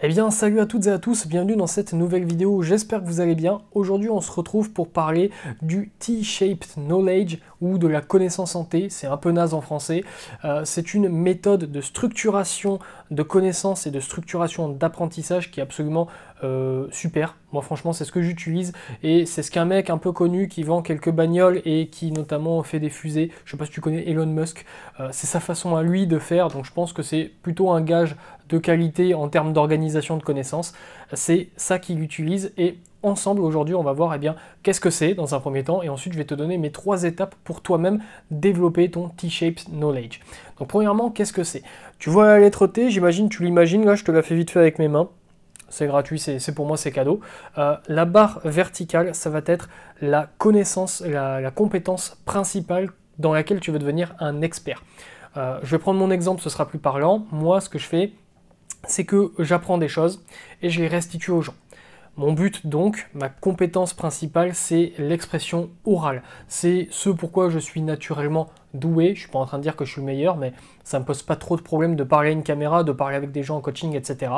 Eh bien salut à toutes et à tous, bienvenue dans cette nouvelle vidéo, j'espère que vous allez bien. Aujourd'hui on se retrouve pour parler du T-shaped knowledge ou de la connaissance en T, c'est un peu naze en français. Euh, c'est une méthode de structuration de connaissances et de structuration d'apprentissage qui est absolument euh, super. Moi franchement c'est ce que j'utilise et c'est ce qu'un mec un peu connu qui vend quelques bagnoles et qui notamment fait des fusées, je sais pas si tu connais Elon Musk, euh, c'est sa façon à lui de faire donc je pense que c'est plutôt un gage de qualité en termes d'organisation de connaissances. C'est ça qu'il utilise et ensemble aujourd'hui on va voir eh bien qu'est-ce que c'est dans un premier temps et ensuite je vais te donner mes trois étapes pour toi-même développer ton T-shaped knowledge. Donc premièrement qu'est-ce que c'est Tu vois la lettre T, j'imagine tu l'imagines là, je te la fais vite fait avec mes mains c'est gratuit, c'est pour moi c'est cadeau. Euh, la barre verticale, ça va être la connaissance, la, compétence principale dans laquelle tu veux devenir un expert. Euh, je vais prendre mon exemple, ce sera plus parlant. Moi, ce que je fais, c'est que j'apprends des choses et je les restitue aux gens. Mon but donc, ma compétence principale, c'est l'expression orale. C'est ce pourquoi je suis naturellement doué. Je suis pas en train de dire que je suis le meilleur, mais ça me pose pas trop de problème de parler à une caméra, de parler avec des gens en coaching, etc.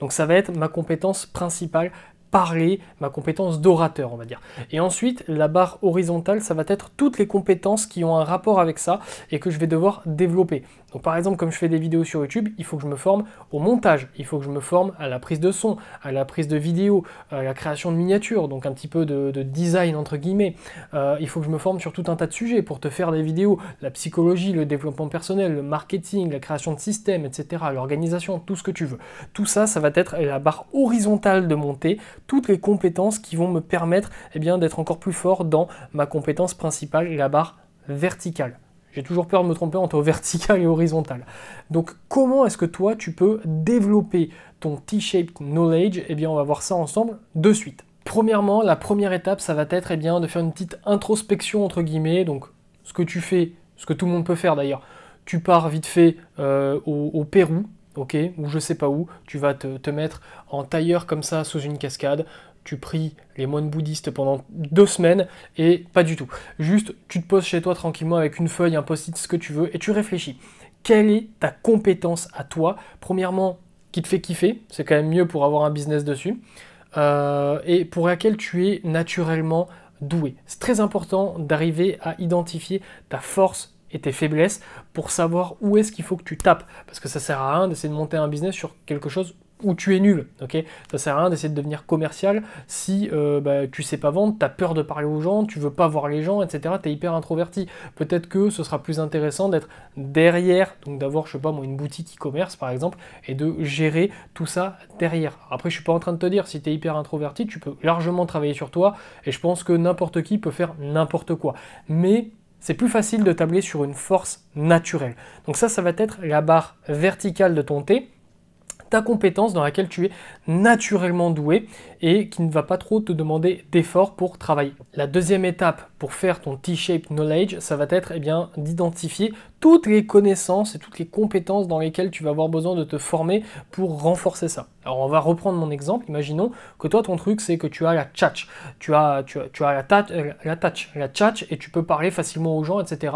Donc ça va être ma compétence principale parler, ma compétence d'orateur, on va dire. Et ensuite, la barre horizontale, ça va être toutes les compétences qui ont un rapport avec ça et que je vais devoir développer. Donc par exemple, comme je fais des vidéos sur YouTube, il faut que je me forme au montage, il faut que je me forme à la prise de son, à la prise de vidéo, à la création de miniatures, donc un petit peu de, design entre guillemets. Euh, il faut que je me forme sur tout un tas de sujets pour te faire des vidéos, la psychologie, le développement personnel, le marketing, la création de systèmes, etc., l'organisation, tout ce que tu veux. Tout ça, ça va être la barre horizontale de monter toutes les compétences qui vont me permettre eh d'être encore plus fort dans ma compétence principale, la barre verticale. J'ai toujours peur de me tromper entre vertical et horizontal. Donc comment est-ce que toi tu peux développer ton T-shaped knowledge Eh bien on va voir ça ensemble de suite. Premièrement, la première étape, ça va être eh bien, de faire une petite introspection entre guillemets, donc ce que tu fais, ce que tout le monde peut faire d'ailleurs. Tu pars vite fait euh, au, Pérou, ok, ou je sais pas où, tu vas te, mettre en tailleur comme ça sous une cascade, tu pries les moines bouddhistes pendant deux semaines et pas du tout. Juste, tu te poses chez toi tranquillement avec une feuille, un post-it, ce que tu veux, et tu réfléchis. Quelle est ta compétence à toi Premièrement, qui te fait kiffer, c'est quand même mieux pour avoir un business dessus, euh, et pour laquelle tu es naturellement doué. C'est très important d'arriver à identifier ta force et tes faiblesses pour savoir où est-ce qu'il faut que tu tapes. Parce que ça sert à rien d'essayer de monter un business sur quelque chose ou tu es nul, ok Ça sert à rien d'essayer de devenir commercial si tu euh, ne bah, tu sais pas vendre, tu as peur de parler aux gens, tu veux pas voir les gens, etc. Tu es hyper introverti. Peut-être que ce sera plus intéressant d'être derrière, donc d'avoir, je sais pas moi, une boutique e-commerce par exemple, et de gérer tout ça derrière. Après, je suis pas en train de te dire, si tu es hyper introverti, tu peux largement travailler sur toi, et je pense que n'importe qui peut faire n'importe quoi. Mais c'est plus facile de tabler sur une force naturelle. Donc ça, ça va être la barre verticale de ton thé ta compétence dans laquelle tu es naturellement doué et qui ne va pas trop te demander d'efforts pour travailler. La deuxième étape pour faire ton T-shaped knowledge, ça va être eh bien d'identifier toutes les connaissances et toutes les compétences dans lesquelles tu vas avoir besoin de te former pour renforcer ça. Alors on va reprendre mon exemple, imaginons que toi ton truc c'est que tu as la tchatch, tu as, tu as, la, euh, la tchatch, la et tu peux parler facilement aux gens, etc.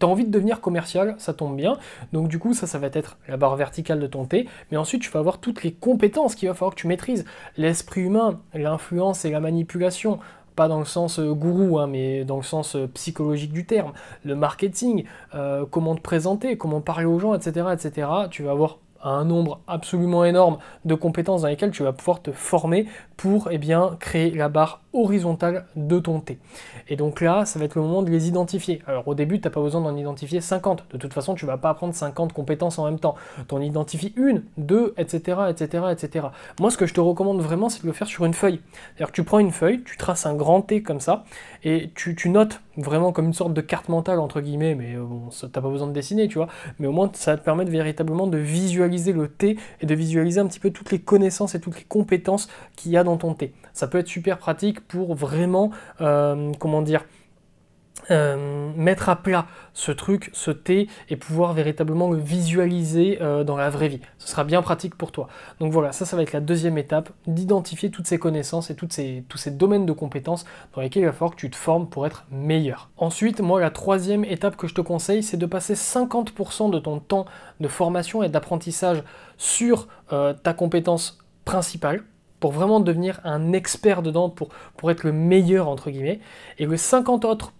as envie de devenir commercial, ça tombe bien. Donc du coup, ça, ça va être la barre verticale de ton T. Mais ensuite, tu vas avoir toutes les compétences qu'il va falloir que tu maîtrises. L'esprit humain, l'influence et la manipulation, pas dans le sens euh, gourou, hein, mais dans le sens euh, psychologique du terme, le marketing, euh, comment te présenter, comment parler aux gens, etc., etc. Tu vas avoir à un nombre absolument énorme de compétences dans lesquelles tu vas pouvoir te former pour et eh bien, créer la barre horizontale de ton thé. Et donc là, ça va être le moment de les identifier. Alors au début, tu n'as pas besoin d'en identifier 50. De toute façon, tu ne vas pas apprendre 50 compétences en même temps. Tu en identifies une, deux, etc., etc., etc. Moi, ce que je te recommande vraiment, c'est de le faire sur une feuille. C'est-à-dire que tu prends une feuille, tu traces un grand T comme ça, et tu notes vraiment comme une sorte de carte mentale, entre guillemets, mais euh, bon, t'as pas besoin de dessiner, tu vois, mais au moins ça te permettre véritablement de visualiser le thé et de visualiser un petit peu toutes les connaissances et toutes les compétences qu'il y a dans ton thé. Ça peut être super pratique pour vraiment, euh, comment dire, euh, mettre à plat ce truc, ce thé, et pouvoir véritablement le visualiser euh, dans la vraie vie. Ce sera bien pratique pour toi. Donc voilà, ça, ça va être la deuxième étape, d'identifier toutes ces connaissances et toutes tous ces domaines de compétences dans lesquels il va falloir que tu te formes pour être meilleur. Ensuite, moi, la troisième étape que je te conseille, c'est de passer 50% de ton temps de formation et d'apprentissage sur euh, ta compétence principale, pour vraiment devenir un expert dedans, pour, pour être le meilleur entre guillemets. Et le 50 autres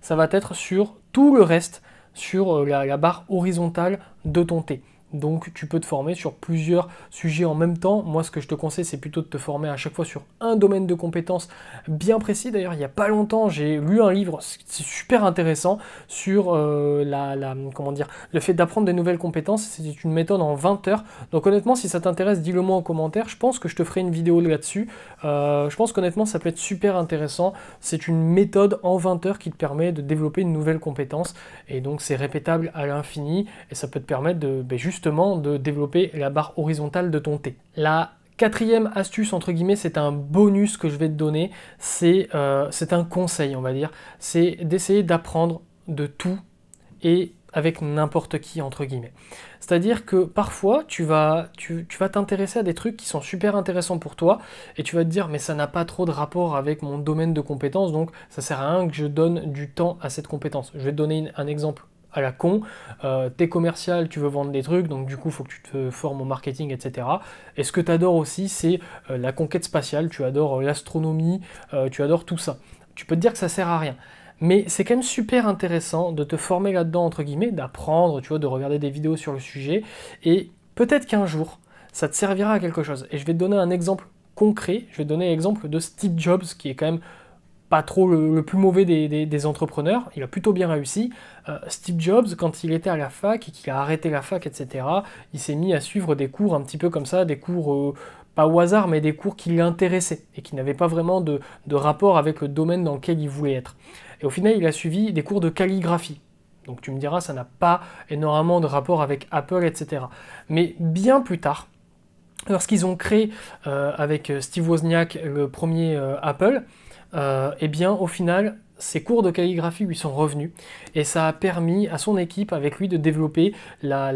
ça va être sur tout le reste, sur euh, la, la barre horizontale de ton thé. Donc tu peux te former sur plusieurs sujets en même temps. Moi ce que je te conseille c'est plutôt de te former à chaque fois sur un domaine de compétences bien précis. D'ailleurs il n'y a pas longtemps j'ai lu un livre, c'est super intéressant, sur euh, la, comment dire, le fait d'apprendre des nouvelles compétences. C'est une méthode en 20 heures. Donc honnêtement si ça t'intéresse dis-le moi en commentaire. Je pense que je te ferai une vidéo là-dessus. Euh, je pense qu'honnêtement ça peut être super intéressant. C'est une méthode en 20 heures qui te permet de développer une nouvelle compétence. Et donc c'est répétable à l'infini et ça peut te permettre de ben, juste justement de développer la barre horizontale de ton thé. La quatrième astuce, entre guillemets, c'est un bonus que je vais te donner, euh, c'est un conseil, on va dire, c'est d'essayer d'apprendre de tout et avec n'importe qui, entre guillemets. C'est-à-dire que parfois, tu vas tu, vas t'intéresser à des trucs qui sont super intéressants pour toi, et tu vas te dire, mais ça n'a pas trop de rapport avec mon domaine de compétence donc ça sert à rien que je donne du temps à cette compétence. Je vais te donner un exemple à la con. Euh, t'es commercial, tu veux vendre des trucs, donc du coup, faut que tu te formes au marketing, etc. Et ce que tu adores aussi, c'est euh, la conquête spatiale, tu adores euh, l'astronomie, tu adores tout ça. Tu peux te dire que ça sert à rien. Mais c'est quand même super intéressant de te former là-dedans, entre guillemets, d'apprendre, tu vois, de regarder des vidéos sur le sujet. Et peut-être qu'un jour, ça te servira à quelque chose. Et je vais te donner un exemple concret. Je vais te donner l'exemple de Steve Jobs, qui est quand même pas trop le, plus mauvais des, entrepreneurs, il a plutôt bien réussi. Euh, Steve Jobs, quand il était à la fac et qu'il a arrêté la fac, etc., il s'est mis à suivre des cours un petit peu comme ça, des cours euh, pas au hasard, mais des cours qui l'intéressaient et qui n'avaient pas vraiment de, rapport avec le domaine dans lequel il voulait être. Et au final, il a suivi des cours de calligraphie. Donc tu me diras, ça n'a pas énormément de rapport avec Apple, etc. Mais bien plus tard, lorsqu'ils ont créé euh, avec Steve Wozniak le premier Apple, et euh, eh bien, au final, ses cours de calligraphie lui sont revenus et ça a permis à son équipe avec lui de développer la,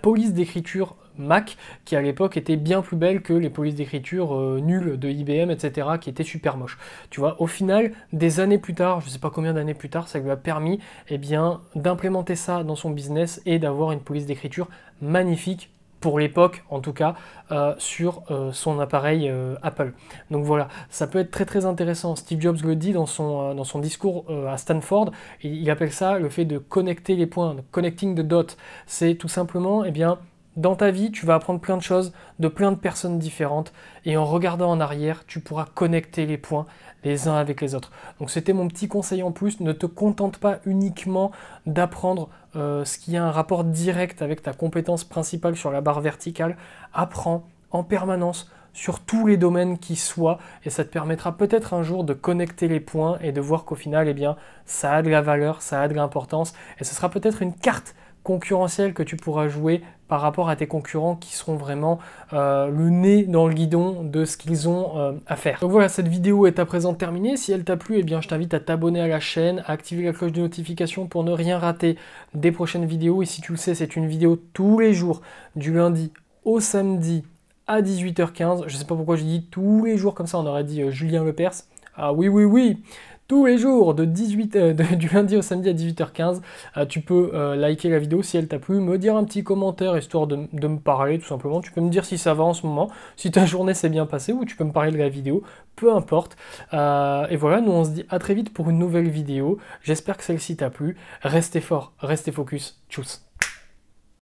police d'écriture Mac qui à l'époque était bien plus belle que les polices d'écriture euh, nulles de IBM etc qui étaient super moches. Tu vois, au final, des années plus tard, je ne sais pas combien d'années plus tard, ça lui a permis eh bien d'implémenter ça dans son business et d'avoir une police d'écriture magnifique pour l'époque en tout cas, euh, sur euh, son appareil euh, Apple. Donc voilà, ça peut être très très intéressant. Steve Jobs le dit dans son, dans son discours à Stanford, il, il, appelle ça le fait de connecter les points, de connecting the dots. C'est tout simplement, eh bien, dans ta vie, tu vas apprendre plein de choses de plein de personnes différentes et en regardant en arrière, tu pourras connecter les points les uns avec les autres. Donc c'était mon petit conseil en plus, ne te contente pas uniquement d'apprendre euh, ce qui a un rapport direct avec ta compétence principale sur la barre verticale, apprends en permanence sur tous les domaines qui soient et ça te permettra peut-être un jour de connecter les points et de voir qu'au final eh bien ça a de la valeur, ça a de l'importance et ce sera peut-être une carte concurrentiel que tu pourras jouer par rapport à tes concurrents qui seront vraiment euh, le nez dans le guidon de ce qu'ils ont euh, à faire. Donc voilà, cette vidéo est à présent terminée. Si elle t'a plu, eh je t'invite à t'abonner à la chaîne, à activer la cloche de notification pour ne rien rater des prochaines vidéos. Et si tu le sais, c'est une vidéo tous les jours, du lundi au samedi à 18h15. Je ne sais pas pourquoi je dis tous les jours comme ça, on aurait dit Julien euh, Julien Lepers. Ah oui, oui, oui tous les jours de 18, euh, du lundi au samedi à 18h15. Euh, tu peux euh, liker la vidéo si elle t'a plu, me dire un petit commentaire histoire de, de, me parler tout simplement. Tu peux me dire si ça va en ce moment, si ta journée s'est bien passée ou tu peux me parler de la vidéo, peu importe. et voilà, nous on se dit à très vite pour une nouvelle vidéo. J'espère que celle-ci t'a plu. Restez fort, restez focus. Tchuss